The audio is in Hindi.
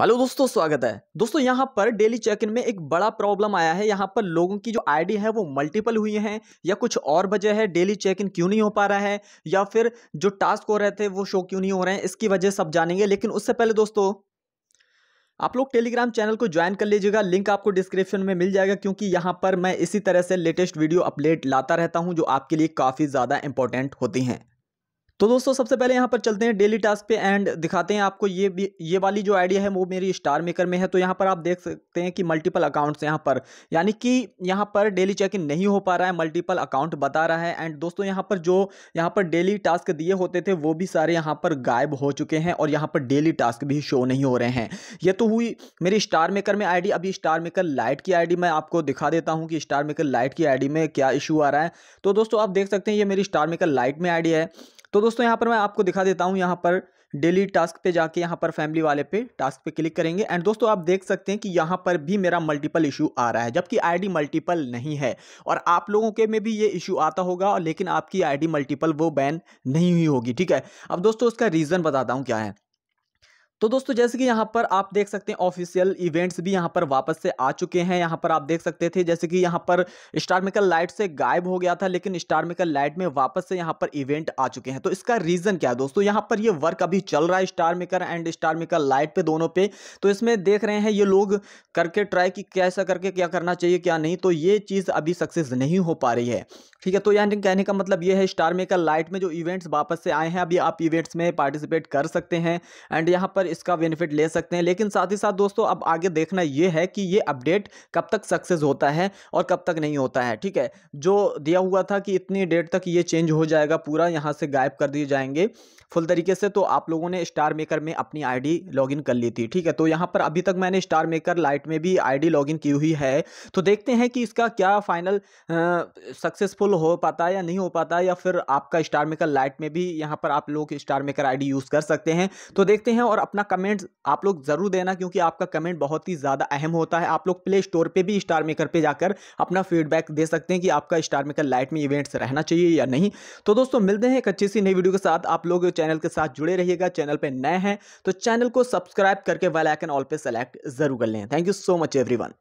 हेलो दोस्तों स्वागत है दोस्तों यहाँ पर डेली चेक इन में एक बड़ा प्रॉब्लम आया है यहाँ पर लोगों की जो आईडी है वो मल्टीपल हुई हैं या कुछ और वजह है डेली चेक इन क्यों नहीं हो पा रहा है या फिर जो टास्क हो रहे थे वो शो क्यों नहीं हो रहे हैं इसकी वजह सब जानेंगे लेकिन उससे पहले दोस्तों आप लोग टेलीग्राम चैनल को ज्वाइन कर लीजिएगा लिंक आपको डिस्क्रिप्शन में मिल जाएगा क्योंकि यहाँ पर मैं इसी तरह से लेटेस्ट वीडियो अपडेट लाता रहता हूँ जो आपके लिए काफ़ी ज़्यादा इंपॉर्टेंट होती हैं तो दोस्तों सबसे पहले यहाँ पर चलते हैं डेली टास्क पे एंड दिखाते हैं आपको ये भी ये वाली जो आइडिया है वो मेरी स्टार मेकर में है तो यहाँ पर आप देख सकते हैं कि मल्टीपल अकाउंट्स यहाँ पर यानी कि यहाँ पर डेली चेक इन नहीं हो पा रहा है मल्टीपल अकाउंट बता रहा है एंड दोस्तों यहाँ पर जो यहाँ पर डेली टास्क दिए होते थे वो भी सारे यहाँ पर गायब हो चुके हैं और यहाँ पर डेली टास्क भी शो नहीं हो रहे हैं ये तो हुई मेरी स्टार मेकर में आई अभी स्टार मेकर लाइट की आई मैं आपको दिखा देता हूँ कि स्टार मेकर लाइट की आई में क्या इशू आ रहा है तो दोस्तों आप देख सकते हैं ये मेरी स्टार मेकर लाइट में आई है तो दोस्तों यहाँ पर मैं आपको दिखा देता हूँ यहाँ पर डेली टास्क पे जाके यहाँ पर फैमिली वाले पे टास्क पे क्लिक करेंगे एंड दोस्तों आप देख सकते हैं कि यहाँ पर भी मेरा मल्टीपल इशू आ रहा है जबकि आईडी मल्टीपल नहीं है और आप लोगों के में भी ये इशू आता होगा लेकिन आपकी आईडी मल्टीपल वो बैन नहीं हुई होगी ठीक है अब दोस्तों उसका रीज़न बताता हूँ क्या है तो दोस्तों जैसे कि यहाँ पर आप देख सकते हैं ऑफिशियल इवेंट्स भी यहाँ पर वापस से आ चुके हैं यहाँ पर आप देख सकते थे जैसे कि यहाँ पर स्टार मेकल लाइट से गायब हो गया था लेकिन स्टार मेकल लाइट में वापस से यहाँ पर इवेंट आ चुके हैं तो इसका रीज़न क्या है दोस्तों यहाँ पर ये वर्क अभी चल रहा है star maker and star maker light पे दोनों पे तो इसमें देख रहे हैं ये लोग करके ट्राई कि कैसा करके क्या करना चाहिए क्या नहीं तो ये चीज़ अभी सक्सेस नहीं हो पा रही है ठीक है तो यानी कहने का मतलब ये है स्टार मेकर लाइट में जो इवेंट्स वापस से आए हैं अभी आप इवेंट्स में पार्टिसिपेट कर सकते हैं एंड यहाँ पर इसका बेनिफिट ले सकते हैं लेकिन साथ ही साथ दोस्तों अब आगे देखना यह है कि ये अपडेट कब तक सक्सेस होता है और कब तक नहीं होता है ठीक है जो दिया हुआ था कि इतनी डेट तक ये चेंज हो जाएगा पूरा यहाँ से गायब कर दिए जाएंगे फुल तरीके से तो आप लोगों ने स्टार मेकर में अपनी आईडी लॉगिन कर ली थी ठीक है तो यहाँ पर अभी तक मैंने स्टार मेकर लाइट में भी आईडी लॉगिन की हुई है तो देखते हैं कि इसका क्या फाइनल सक्सेसफुल हो पाता है या नहीं हो पाता है या फिर आपका स्टार मेकर लाइट में भी यहाँ पर आप लोग स्टार मेकर आईडी यूज़ कर सकते हैं तो देखते हैं और अपना अपना कमेंट आप लोग ज़रूर देना क्योंकि आपका कमेंट बहुत ही ज़्यादा अहम होता है आप लोग प्ले स्टोर पर भी स्टार मेकर पर जाकर अपना फीडबैक दे सकते हैं कि आपका स्टार मेकर लाइट में इवेंट्स रहना चाहिए या नहीं तो दोस्तों मिलते हैं एक अच्छी सी नई वीडियो के साथ आप लोग चैनल के साथ जुड़े रहिएगा चैनल पर नए हैं तो चैनल को सब्सक्राइब करके वेल ऑल पे सेलेक्ट जरूर कर लें thank you so much every